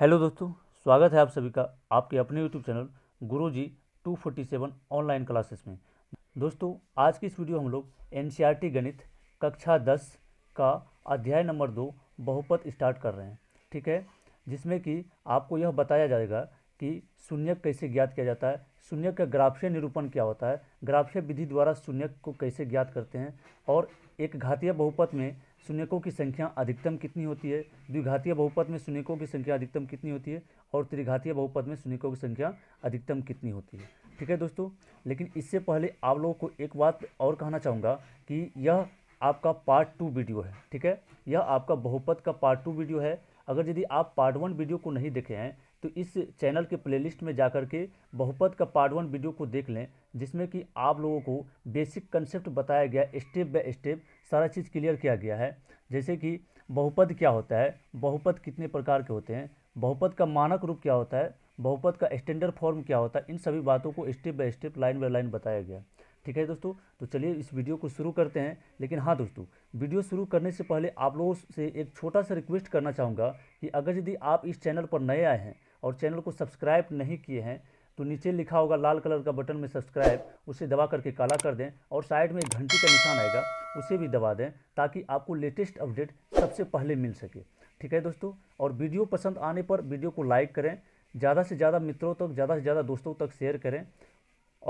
hello दोस्तों स्वागत है आप सभी का आपके अपने YouTube channel Guru ji two forty seven online classes में दोस्तों आज की इस वीडियो हम लोग एन गणित कक्षा दस का अध्याय नंबर दो बहुपत स्टार्ट कर रहे हैं ठीक है जिसमें कि आपको यह बताया जाएगा कि शून्य कैसे ज्ञात किया जाता है शून्य का ग्राफ्य निरूपण क्या होता है ग्राफ्य विधि द्वारा शून्य को कैसे ज्ञात करते हैं और एक घातीय बहुपत में शून्यकों की संख्या अधिकतम कितनी होती है द्विघातीय बहुपद में शून्यकों की संख्या अधिकतम कितनी होती है और त्रिघातीय बहुपद में शून्यकों की संख्या अधिकतम कितनी होती है ठीक है दोस्तों लेकिन इससे पहले आप लोगों को एक बात और कहना चाहूँगा कि यह आपका पार्ट टू वीडियो है ठीक है यह आपका बहुपद का पार्ट टू वीडियो है अगर यदि आप पार्ट वन वीडियो को नहीं देखे हैं तो इस चैनल के प्लेलिस्ट में जाकर के बहुपद का पार्ट वन वीडियो को देख लें जिसमें कि आप लोगों को बेसिक कंसेप्ट बताया गया स्टेप बाय स्टेप सारा चीज़ क्लियर किया गया है जैसे कि बहुपद क्या होता है बहुपद कितने प्रकार के होते हैं बहुपद का मानक रूप क्या होता है बहुपद का स्टैंडर्ड फॉर्म क्या होता है इन सभी बातों को step by step line by line बताया गया ठीक है दोस्तों तो चलिए इस वीडियो को शुरू करते हैं लेकिन हाँ दोस्तों वीडियो शुरू करने से पहले आप लोगों से एक छोटा सा रिक्वेस्ट करना चाहूँगा कि अगर यदि आप इस चैनल पर नए आए हैं और चैनल को सब्सक्राइब नहीं किए हैं तो नीचे लिखा होगा लाल कलर का बटन में सब्सक्राइब उसे दबा करके काला कर दें और साइड में घंटी का निशान आएगा उसे भी दबा दें ताकि आपको लेटेस्ट अपडेट सबसे पहले मिल सके ठीक है दोस्तों और वीडियो पसंद आने पर वीडियो को लाइक करें ज़्यादा से ज़्यादा मित्रों तक ज़्यादा से ज़्यादा दोस्तों तक शेयर करें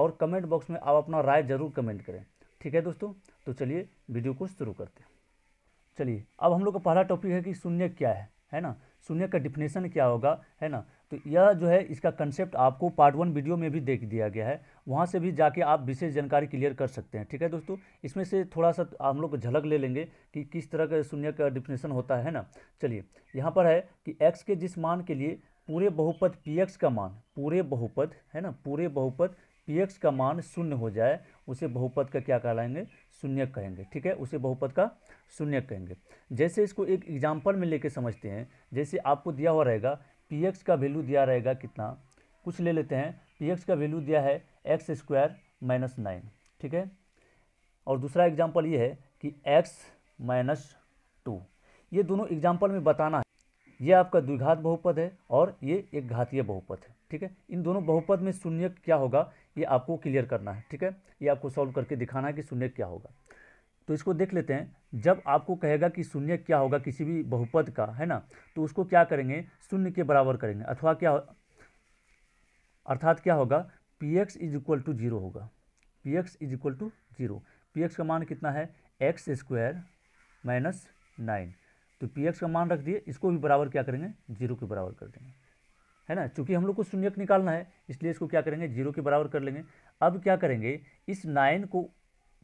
और कमेंट बॉक्स में आप अपना राय ज़रूर कमेंट करें ठीक है दोस्तों तो चलिए वीडियो को शुरू करते हैं चलिए अब हम लोग का पहला टॉपिक है कि शून्य क्या है है ना शून्य का डिफिनेशन क्या होगा है ना तो यह जो है इसका कंसेप्ट आपको पार्ट वन वीडियो में भी देख दिया गया है वहाँ से भी जाके आप विशेष जानकारी क्लियर कर सकते हैं ठीक है दोस्तों इसमें से थोड़ा सा हम लोग झलक ले लेंगे कि किस तरह का शून्य का डिफिनेशन होता है ना चलिए यहाँ पर है कि एक्स के जिस मान के लिए पूरे बहुपद पी का मान पूरे बहुपद है ना पूरे बहुपद पी का मान शून्य हो जाए उसे बहुपद का क्या कहलाएंगे शून्य कहेंगे ठीक है उसे बहुपद का शून्य कहेंगे जैसे इसको एक एग्जाम्पल में लेके समझते हैं जैसे आपको दिया हुआ रहेगा पी एक्स का वैल्यू दिया रहेगा कितना कुछ ले लेते हैं पी एक्स का वैल्यू दिया है एक्स स्क्वायर माइनस नाइन ठीक है और दूसरा एग्जाम्पल ये है कि एक्स माइनस टू ये दोनों एग्जाम्पल में बताना है ये आपका द्विघात बहुपद है और ये एक घातीय बहुपद है ठीक है इन दोनों बहुपद में शून्य क्या होगा ये आपको क्लियर करना है ठीक है ये आपको सॉल्व करके दिखाना है कि शून्य क्या होगा तो इसको देख लेते हैं जब आपको कहेगा कि शून्य क्या होगा किसी भी बहुपद का है ना तो उसको क्या करेंगे शून्य के बराबर करेंगे अथवा क्या अर्थात क्या होगा P X is equal to zero होगा P X is equal to zero P X का मान कितना है एक्स स्क्वायर माइनस नाइन तो पी एक्स का मान रख दिए इसको भी बराबर क्या करेंगे जीरो के बराबर कर देंगे है ना चूंकि हम लोग को शून्यक निकालना है इसलिए इसको क्या करेंगे जीरो के बराबर कर लेंगे अब क्या करेंगे इस नाइन को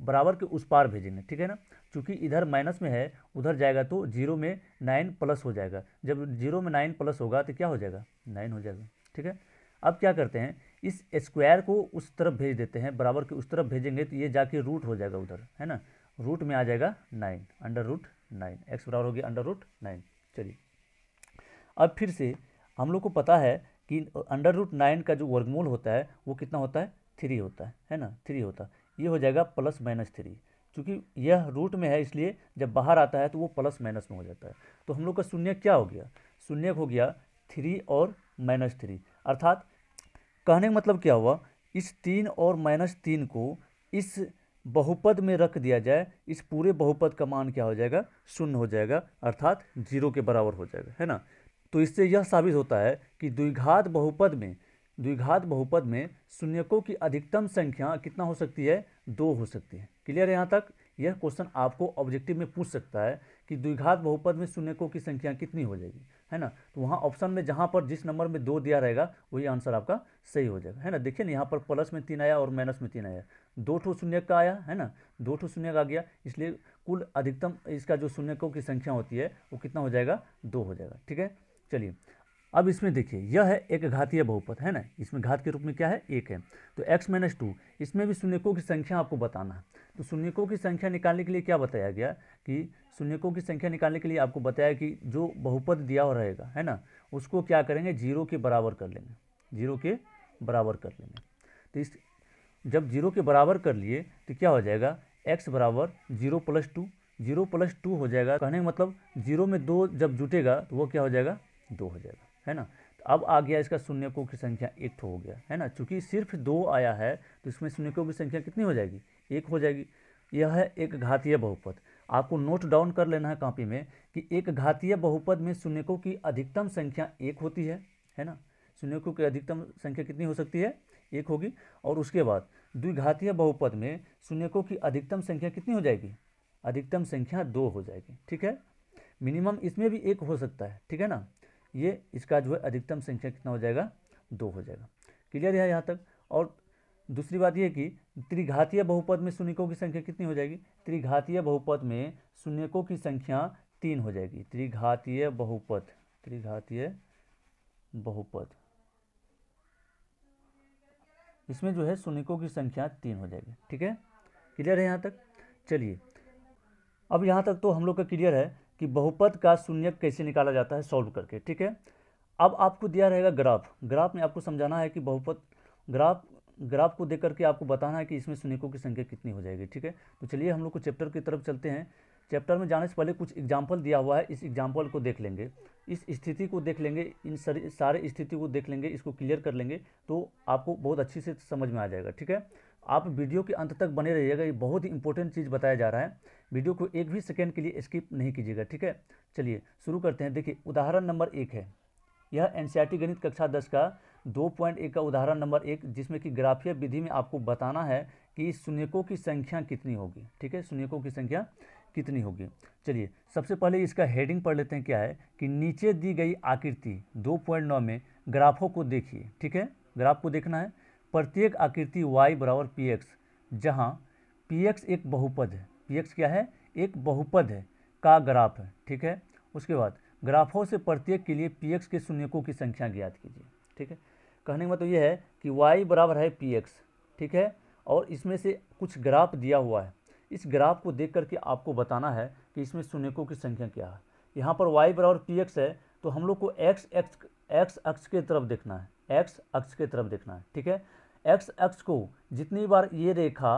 बराबर के उस पार भेजेंगे ठीक है ना चूँकि इधर माइनस में है उधर जाएगा तो जीरो में नाइन प्लस हो जाएगा जब जीरो में नाइन प्लस होगा तो क्या हो जाएगा नाइन हो जाएगा ठीक है अब क्या करते हैं इस स्क्वायर को उस तरफ भेज देते हैं बराबर के उस तरफ भेजेंगे तो ये जाके रूट हो जाएगा उधर है ना रूट में आ जाएगा nine under root nine X बराबर होगी अंडर रूट नाइन चलिए अब फिर से हम लोग को पता है कि अंडर रूट नाइन का जो वर्गमूल होता है वो कितना होता है थ्री होता है है ना थ्री होता है ये हो जाएगा प्लस माइनस थ्री चूँकि यह रूट में है इसलिए जब बाहर आता है तो वो प्लस माइनस में हो जाता है तो हम लोग का शून्य क्या हो गया शून्य हो गया थ्री और माइनस थ्री अर्थात कहने का मतलब क्या हुआ इस तीन और माइनस तीन को इस बहुपद में रख दिया जाए इस पूरे बहुपद का मान क्या हो जाएगा शून्य हो जाएगा अर्थात जीरो के बराबर हो जाएगा है ना तो इससे यह साबित होता है कि द्विघात बहुपद में द्विघात बहुपद में शून्यकों की अधिकतम संख्या कितना हो सकती है दो हो सकती है क्लियर है यहाँ तक यह क्वेश्चन आपको ऑब्जेक्टिव में पूछ सकता है कि द्विघात बहुपद में शून्यकों की संख्या कितनी हो जाएगी है ना तो वहाँ ऑप्शन में जहाँ पर जिस नंबर में दो दिया रहेगा वही आंसर आपका सही हो जाएगा है ना देखिए ना यहाँ पर प्लस में तीन आया और माइनस में तीन आया दो ठो शून्य का आया है ना दो ठो शून्य का आ गया इसलिए कुल अधिकतम इसका जो शून्यकों की संख्या होती है वो कितना हो जाएगा दो हो जाएगा ठीक है चलिए अब इसमें देखिए यह है एक घातीय बहुपद है ना इसमें घात के रूप में क्या है एक है तो x माइनस टू इसमें भी शून्यकों की संख्या आपको बताना है तो शून्यकों की संख्या निकालने के लिए क्या बताया गया कि शून्यकों की संख्या निकालने के लिए आपको बताया कि जो बहुपद दिया हुआ रहेगा है ना उसको क्या करेंगे जीरो के बराबर कर लेंगे जीरो के बराबर कर लेंगे तो इस जब जीरो के बराबर कर लिए तो क्या हो जाएगा एक्स बराबर zero plus two zero plus two हो जाएगा कहने का मतलब जीरो में दो जब जुटेगा तो वो क्या हो जाएगा दो हो जाएगा है ना तो अब आ गया इसका शून्यकों की संख्या एक तो हो गया है ना चूँकि सिर्फ दो आया है तो इसमें शून्यकों की संख्या कितनी हो जाएगी एक हो जाएगी यह है एक घातीय बहुपद आपको नोट डाउन कर लेना है कॉपी में कि एक घातीय बहुपद में शून्यकों की अधिकतम संख्या एक होती है है ना शून्यकों की अधिकतम संख्या कितनी हो सकती है एक होगी और उसके बाद द्विघातीय बहुपद में शून्यकों की अधिकतम संख्या कितनी हो जाएगी अधिकतम संख्या दो हो जाएगी ठीक है मिनिमम इसमें भी एक हो सकता है ठीक है ना ये इसका जो है अधिकतम संख्या कितना हो जाएगा दो हो जाएगा क्लियर है यहाँ तक और दूसरी बात यह कि त्रिघातीय बहुपद में शून्यकों की संख्या कितनी हो जाएगी त्रिघातीय बहुपद में शून्यकों की संख्या तीन हो जाएगी त्रिघातीय बहुपद त्रिघातीय बहुपद इसमें जो है शून्यकों की संख्या तीन हो जाएगी ठीक है क्लियर है यहाँ तक चलिए अब यहाँ तक तो हम लोग का क्लियर है कि बहुपद का शून्य कैसे निकाला जाता है सॉल्व करके ठीक है अब आपको दिया रहेगा ग्राफ ग्राफ में आपको समझाना है कि बहुपद ग्राफ ग्राफ को देख करके आपको बताना है कि इसमें शून्यकों की संख्या कितनी हो जाएगी ठीक है तो चलिए हम लोग को चैप्टर की तरफ चलते हैं चैप्टर में जाने से पहले कुछ एग्जाम्पल दिया हुआ है इस एग्जाम्पल को देख लेंगे इस स्थिति को देख लेंगे इन सारे स्थिति को देख लेंगे इसको क्लियर कर लेंगे तो आपको बहुत अच्छी से समझ में आ जाएगा ठीक है आप वीडियो के अंत तक बने रहिएगा ये बहुत ही इंपॉर्टेंट चीज़ बताया जा रहा है वीडियो को एक भी सेकेंड के लिए स्किप नहीं कीजिएगा ठीक है चलिए शुरू करते हैं देखिए उदाहरण नंबर एक है यह एन गणित कक्षा दस का दो पॉइंट एक का उदाहरण नंबर एक जिसमें कि ग्राफीय विधि में आपको बताना है कि शून्यकों की संख्या कितनी होगी ठीक है शून्यकों की संख्या कितनी होगी चलिए सबसे पहले इसका हेडिंग पढ़ लेते हैं क्या है कि नीचे दी गई आकृति दो पॉइंट नौ में ग्राफों को देखिए ठीक है ग्राफ को देखना है प्रत्येक आकृति y बराबर पी एक्स जहाँ पी एक्स एक बहुपद है पी एक्स क्या है एक बहुपद है का ग्राफ है ठीक है उसके बाद ग्राफों से प्रत्येक के लिए पी एक्स के शून्यकों की संख्या ज्ञात कीजिए ठीक है कहने का मतलब यह है कि y बराबर है पी एक्स ठीक है और इसमें से कुछ ग्राफ दिया हुआ है इस ग्राफ को देख करके आपको बताना है कि इसमें शून्यकों की संख्या क्या है यहाँ पर वाई बराबर पी एक्स है तो हम लोग को एक्स एक्स एक्स अक्ष के तरफ देखना है एक्स अक्ष के तरफ देखना है ठीक है एक्स एक्स को जितनी बार ये रेखा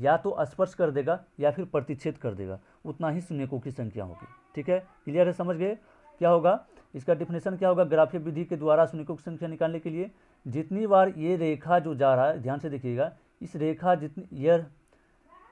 या तो स्पर्श कर देगा या फिर प्रतिच्छेद कर देगा उतना ही शून्यकों की संख्या होगी ठीक है क्लियर है समझ गए क्या होगा इसका डिफिनेशन क्या होगा ग्राफिक विधि के द्वारा शून्यकों की संख्या निकालने के लिए जितनी बार ये रेखा जो जा रहा है ध्यान से देखिएगा इस रेखा जितनी यह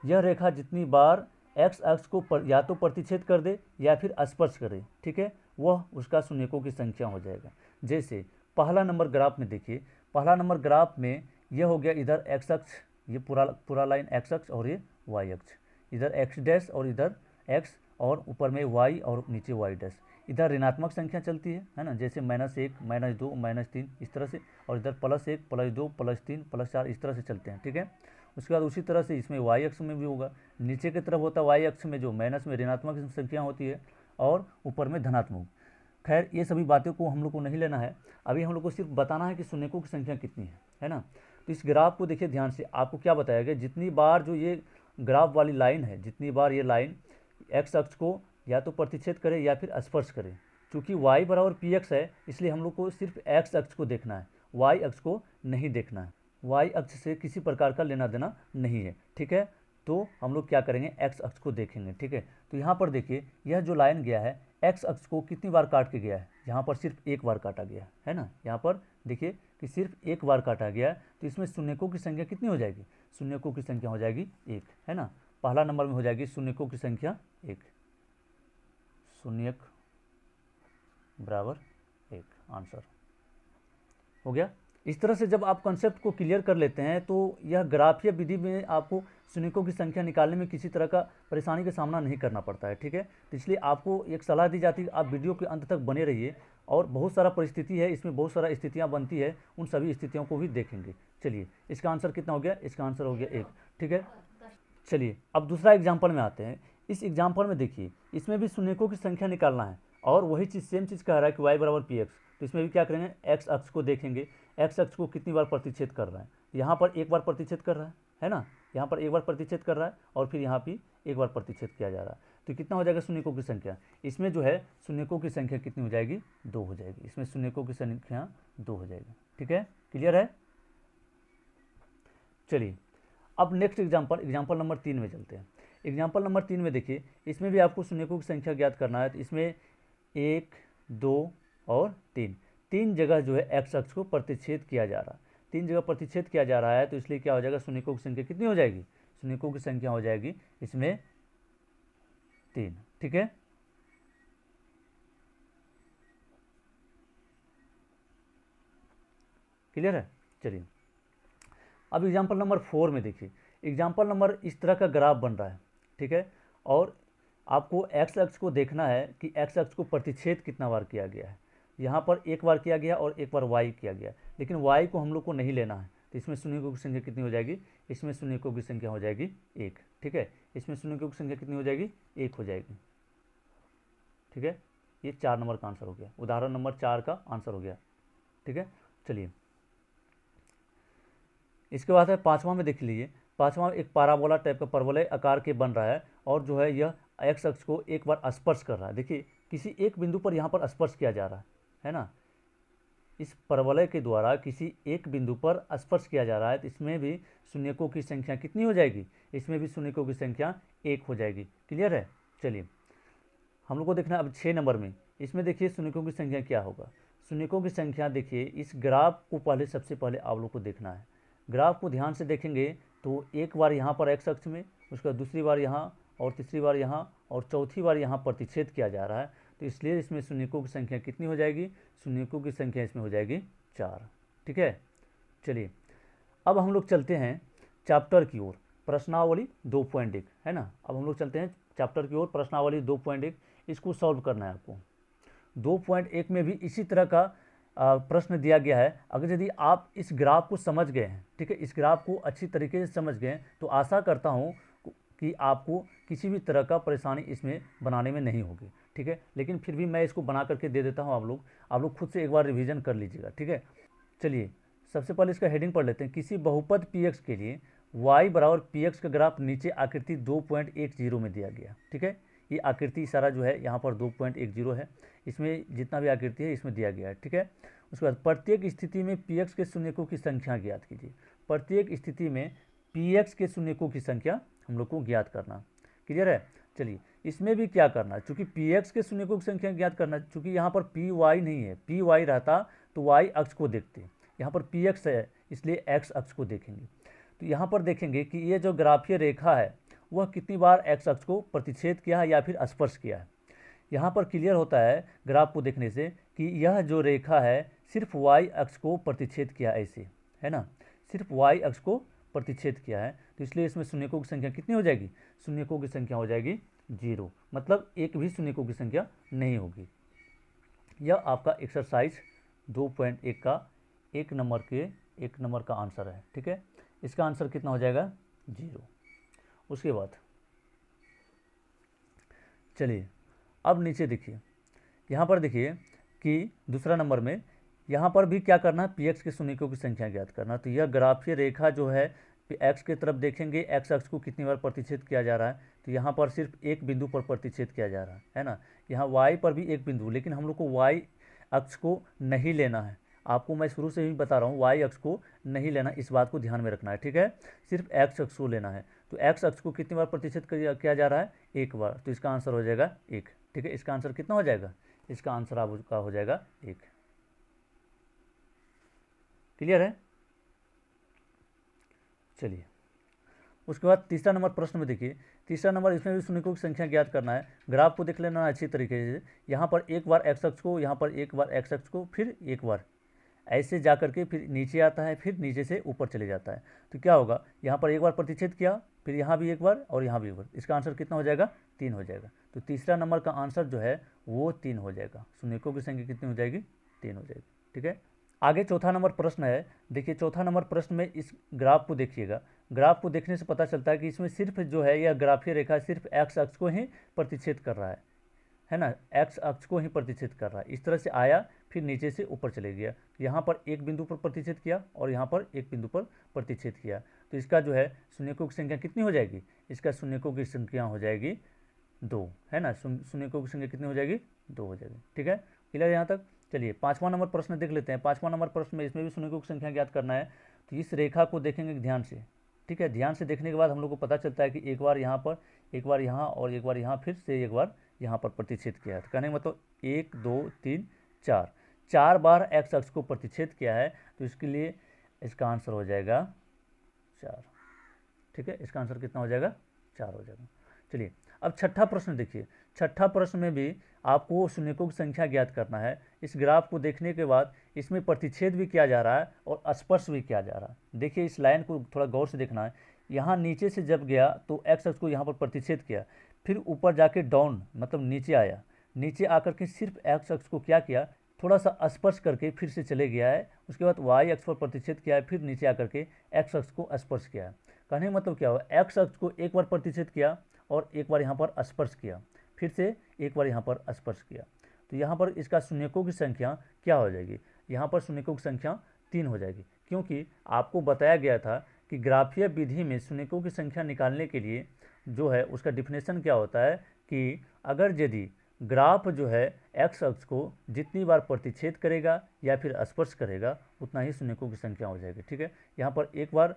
यह रेखा जितनी बार एक्स एक्स को पर, या तो प्रतिच्छेद कर दे या फिर स्पर्श करे ठीक है वह उसका शून्यकों की संख्या हो जाएगा जैसे पहला नंबर ग्राफ में देखिए पहला नंबर ग्राफ में ये हो गया इधर एक्स अक्ष ये पूरा पूरा लाइन एक्स अक्ष और ये वाई अक्ष इधर एक्स डैश और इधर एक्स और ऊपर में वाई और नीचे वाई डैश इधर ऋणात्मक संख्या चलती है है ना जैसे माइनस एक माइनस दो माइनस तीन इस तरह से और इधर प्लस एक प्लस दो प्लस तीन प्लस चार इस तरह से चलते हैं ठीक है उसके बाद उसी तरह से इसमें वाई अक्ष में भी होगा नीचे की तरफ होता है वाई अक्ष में जो माइनस में ऋणात्मक संख्या होती है और ऊपर में धनात्मक खैर ये सभी बातों को हम लोग को नहीं लेना है अभी हम लोग को सिर्फ बताना है कि सुनेकों की संख्या कितनी है है ना तो इस ग्राफ को देखिए ध्यान से आपको क्या बताया गया जितनी बार जो ये ग्राफ वाली लाइन है जितनी बार ये लाइन एक्स अक्ष को या तो प्रतिच्छेद करे या फिर स्पर्श करे चूँकि वाई बराबर पी एक्स है इसलिए हम लोग को सिर्फ एक्स अक्ष को देखना है वाई अक्ष को नहीं देखना है वाई अक्ष से किसी प्रकार का लेना देना नहीं है ठीक है तो हम लोग क्या करेंगे एक्स अक्ष को देखेंगे ठीक है तो यहाँ पर देखिए यह जो लाइन गया है एक्स अक्ष को कितनी बार काट के गया है यहाँ पर सिर्फ एक बार काटा गया है ना यहाँ पर देखिए कि सिर्फ एक बार काटा गया तो इसमें शून्यकों की संख्या कितनी हो जाएगी शून्यकों की संख्या हो जाएगी एक है ना पहला नंबर में हो जाएगी शून्यकों की संख्या एक शून्यक बराबर एक आंसर हो गया इस तरह से जब आप कॉन्सेप्ट को क्लियर कर लेते हैं तो यह ग्राफीय विधि में आपको शून्यकों की संख्या निकालने में किसी तरह का परेशानी का सामना नहीं करना पड़ता है ठीक है तो इसलिए आपको एक सलाह दी जाती है आप वीडियो के अंत तक बने रहिए और बहुत सारा परिस्थिति है इसमें बहुत सारा स्थितियाँ बनती है उन सभी स्थितियों को भी देखेंगे चलिए इसका आंसर कितना हो गया इसका आंसर हो गया एक ठीक है चलिए अब दूसरा एग्जाम्पल में आते हैं इस एग्जाम्पल में देखिए इसमें भी सुनेकों की संख्या निकालना है और वही चीज़ सेम चीज़ कह रहा है कि वाई बराबर पी एक्स तो इसमें भी क्या करेंगे एक्स अक्ष को देखेंगे एक्स अक्ष को कितनी बार प्रतिच्छेद कर रहा है यहाँ पर एक बार प्रतिच्छेद कर रहा है है ना यहाँ पर एक बार प्रतिच्छेद कर रहा है और फिर यहाँ पर एक बार प्रतिच्छेद किया जा रहा है तो कितना हो जाएगा शून्यकों की संख्या इसमें जो है शून्यकों की संख्या कितनी हो जाएगी दो हो जाएगी इसमें शून्यकों की संख्या दो हो जाएगी ठीक है क्लियर है चलिए अब नेक्स्ट एग्जाम्पल एग्जाम्पल नंबर तीन में चलते हैं एग्जाम्पल नंबर तीन में देखिए इसमें भी आपको शून्यकों की संख्या ज्ञात करना है तो इसमें एक दो और तीन तीन जगह जो है एक्स अक्ष को प्रतिच्छेद किया जा रहा है तीन जगह प्रतिच्छेद किया जा रहा है तो इसलिए क्या हो जाएगा शून्यकों की संख्या कितनी हो जाएगी शून्यकों की संख्या हो जाएगी इसमें तीन ठीक है क्लियर है चलिए अब एग्जाम्पल नंबर फोर में देखिए एग्जाम्पल नंबर इस तरह का ग्राफ बन रहा है ठीक है और आपको एक्स एक्स को देखना है कि एक्स एक्स को प्रतिच्छेद कितना बार किया गया है यहाँ पर एक बार किया गया और एक बार वाई किया गया लेकिन वाई को हम लोग को नहीं लेना है इसमें शून्य की संख्या कितनी हो जाएगी इसमें शून्य की संख्या हो जाएगी एक ठीक है इसमें शून्य की संख्या कितनी हो जाएगी एक हो जाएगी ठीक है ये चार नंबर का आंसर हो गया उदाहरण नंबर चार का आंसर हो गया ठीक है चलिए इसके बाद है पाँचवा में देख लीजिए पाँचवा एक पाराबोला टाइप का परवलय आकार के बन रहा है और जो है यह एक्स अक्ष को एक बार स्पर्श कर रहा है देखिए किसी एक बिंदु पर यहाँ पर स्पर्श किया जा रहा है है ना इस परवलय के द्वारा किसी एक बिंदु पर स्पर्श किया जा रहा है तो इसमें भी शून्यकों की संख्या कितनी हो जाएगी इसमें भी शून्यकों की संख्या एक हो जाएगी क्लियर है चलिए हम लोग को देखना अब छः नंबर में इसमें देखिए शून्यकों की संख्या क्या होगा शून्यकों की संख्या देखिए इस ग्राफ को पहले सबसे पहले आप लोग को देखना है ग्राफ को ध्यान से देखेंगे तो एक बार यहाँ पर एक्स अक्ष में उसके बाद दूसरी बार यहाँ और तीसरी बार यहाँ और चौथी बार यहाँ प्रतिच्छेद किया जा रहा है तो इसलिए इसमें शून्यकों की संख्या कितनी हो जाएगी शून्यकों की संख्या इसमें हो जाएगी चार ठीक है चलिए अब हम लोग चलते हैं चैप्टर की ओर प्रश्नावली दो पॉइंट एक है ना अब हम लोग चलते हैं चैप्टर की ओर प्रश्नावली दो पॉइंट एक इसको सॉल्व करना है आपको दो पॉइंट एक में भी इसी तरह का प्रश्न दिया गया है अगर यदि आप इस ग्राफ को समझ गए हैं ठीक है इस ग्राफ को अच्छी तरीके से समझ गए तो आशा करता हूँ कि आपको किसी भी तरह का परेशानी इसमें बनाने में नहीं होगी ठीक है लेकिन फिर भी मैं इसको बना करके दे देता हूँ आप लोग आप लोग खुद से एक बार रिविज़न कर लीजिएगा ठीक है चलिए सबसे पहले इसका हेडिंग पढ़ लेते हैं किसी बहुपद पी के लिए वाई बराबर पी का ग्राफ नीचे आकृति दो में दिया गया ठीक है ये आकृति सारा जो है यहाँ पर 2.10 है इसमें जितना भी आकृति है इसमें दिया गया है ठीक है उसके बाद प्रत्येक स्थिति में पी के शून्यकों की संख्या ज्ञात कीजिए प्रत्येक स्थिति में पी के शून्यकों की संख्या हम लोग को ज्ञात करना क्लियर है चलिए इसमें भी क्या करना चूँकि पी एक्स के शून्य को संख्या ज्ञात करना चूँकि यहाँ पर पी वाई नहीं है पी वाई रहता तो वाई अक्ष को देखते यहाँ पर पी एक्स है इसलिए एक्स अक्ष को देखेंगे तो यहाँ पर देखेंगे कि ये जो ग्राफीय रेखा है वह कितनी बार एक्स अक्ष को प्रतिच्छेद किया है या फिर स्पर्श किया है यहाँ पर क्लियर होता है ग्राफ को देखने से कि यह जो रेखा है सिर्फ वाई अक्ष को प्रतिच्छेद किया ऐसे है ना सिर्फ वाई अक्ष को प्रतिच्छेद किया है तो इसलिए इसमें शून्यकों की संख्या कितनी हो जाएगी शून्यकों की संख्या हो जाएगी जीरो मतलब एक भी शून्यकों की संख्या नहीं होगी यह आपका एक्सरसाइज दो पॉइंट एक का एक नंबर के एक नंबर का आंसर है ठीक है इसका आंसर कितना हो जाएगा जीरो उसके बाद चलिए अब नीचे देखिए यहाँ पर देखिए कि दूसरा नंबर में यहाँ पर भी क्या करना है पी एक्स के शून्यकों की संख्या ज्ञात करना तो यह ग्राफीय रेखा जो है कि एक्स की तरफ देखेंगे एक्स एक्स को कितनी बार प्रतिच्छेद किया जा रहा है तो यहाँ पर सिर्फ एक बिंदु पर प्रतिच्छेद किया जा रहा है है ना यहाँ वाई पर भी एक बिंदु लेकिन हम लोग को वाई अक्ष को नहीं लेना है आपको मैं शुरू से ही बता रहा हूँ वाई अक्ष को नहीं लेना इस बात को ध्यान में रखना है ठीक है सिर्फ एक्स अक्ष को लेना है तो एक्स अक्ष को कितनी बार प्रतिशत किया जा रहा है एक बार तो इसका आंसर हो जाएगा एक ठीक है इसका आंसर कितना हो जाएगा इसका आंसर आपका हो जाएगा एक क्लियर है चलिए उसके बाद तीसरा नंबर प्रश्न में देखिए तीसरा नंबर इसमें भी शून्य की संख्या ज्ञात करना है ग्राफ को देख लेना अच्छी तरीके से यहाँ पर एक बार एक्स अक्ष को यहाँ पर एक बार एक्स अक्ष को फिर एक बार ऐसे जा करके फिर नीचे आता है फिर नीचे से ऊपर चले जाता है तो क्या होगा यहाँ पर एक बार प्रतिच्छेद किया फिर यहाँ भी एक बार और यहाँ भी एक बार इसका आंसर कितना हो जाएगा तीन हो जाएगा तो तीसरा नंबर का आंसर जो है वो तीन हो जाएगा सुनिकों की संख्या कितनी हो जाएगी तीन हो जाएगी ठीक है आगे चौथा नंबर प्रश्न है देखिए चौथा नंबर प्रश्न में इस ग्राफ को देखिएगा ग्राफ को देखने से पता चलता है कि इसमें सिर्फ जो है यह ग्राफीय रेखा सिर्फ एक्स अक्ष को ही प्रतिच्छेद कर रहा है है ना एक्स अक्ष को ही प्रतिच्छेद कर रहा है इस तरह से आया फिर नीचे से ऊपर चले गया यहाँ पर एक बिंदु पर प्रतिच्छेद किया और यहाँ पर एक बिंदु पर प्रतिच्छेद किया तो इसका जो है शून्यकों की संख्या कितनी हो जाएगी इसका शून्यकों की संख्या हो जाएगी दो है ना शून्यकों की संख्या कितनी हो जाएगी दो हो जाएगी ठीक है क्लियर यहाँ तक चलिए पाँचवा नंबर प्रश्न देख लेते हैं पाँचवा नंबर प्रश्न में इसमें भी सुनिकों की संख्या ज्ञात करना है तो इस रेखा को देखेंगे ध्यान से ठीक है ध्यान से देखने के बाद हम लोग को पता चलता है कि एक बार यहाँ पर एक बार यहाँ और एक बार यहाँ फिर से एक बार यहाँ पर प्रतिच्छेद किया है तो कहने का मतलब एक दो तीन चार चार बार एक्स अक्ष को प्रतिच्छेद किया है तो इसके लिए इसका आंसर हो जाएगा चार ठीक है इसका आंसर कितना हो जाएगा चार हो जाएगा चलिए अब छठा प्रश्न देखिए छठा प्रश्न में भी आपको शून्यकों की संख्या ज्ञात करना है इस ग्राफ को देखने के बाद इसमें प्रतिच्छेद भी किया जा रहा है और स्पर्श भी किया जा रहा है देखिए इस लाइन को थोड़ा गौर से देखना है यहाँ नीचे से जब गया तो एक्स एक्स को यहाँ पर प्रतिच्छेद किया फिर ऊपर जाके डाउन मतलब नीचे आया नीचे आकर के सिर्फ एक्स एक्स को क्या किया थोड़ा सा स्पर्श करके फिर से चले गया है उसके बाद वाई एक्स पर प्रतिच्छेद किया है फिर नीचे आकर के एक्स एक्स को स्पर्श किया है कहने मतलब क्या हुआ एक्स एक्स को एक बार प्रतिच्छेद किया और एक बार यहाँ पर स्पर्श किया फिर से एक बार यहाँ पर स्पर्श किया तो यहाँ पर इसका शून्यकों की संख्या क्या हो जाएगी यहाँ पर शून्यकों की संख्या तीन हो जाएगी क्योंकि आपको बताया गया था कि ग्राफीय विधि में शून्यकों की संख्या निकालने के लिए जो है उसका डिफिनेशन क्या होता है कि अगर यदि ग्राफ जो है एक्स अक्ष को जितनी बार प्रतिच्छेद करेगा या फिर स्पर्श करेगा उतना ही शून्यकों की संख्या हो जाएगी ठीक है यहाँ पर एक बार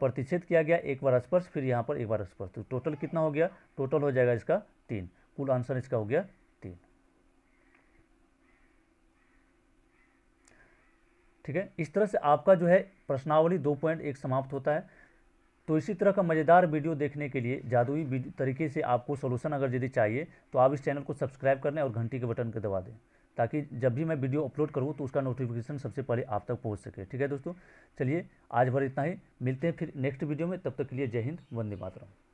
प्रतिच्छेद किया गया एक बार स्पर्श फिर यहाँ पर एक बार स्पर्श तो टोटल कितना हो गया टोटल हो जाएगा इसका तीन कुल आंसर इसका हो गया तीन ठीक है इस तरह से आपका जो है प्रश्नावली दो पॉइंट एक समाप्त होता है तो इसी तरह का मज़ेदार वीडियो देखने के लिए जादुई तरीके से आपको सोल्यूशन अगर यदि चाहिए तो आप इस चैनल को सब्सक्राइब कर लें और घंटी के बटन को दबा दें ताकि जब भी मैं वीडियो अपलोड करूँ तो उसका नोटिफिकेशन सबसे पहले आप तक पहुँच सके ठीक है दोस्तों चलिए आज भर इतना ही मिलते हैं फिर नेक्स्ट वीडियो में तब तक के लिए जय हिंद वंदे मातरम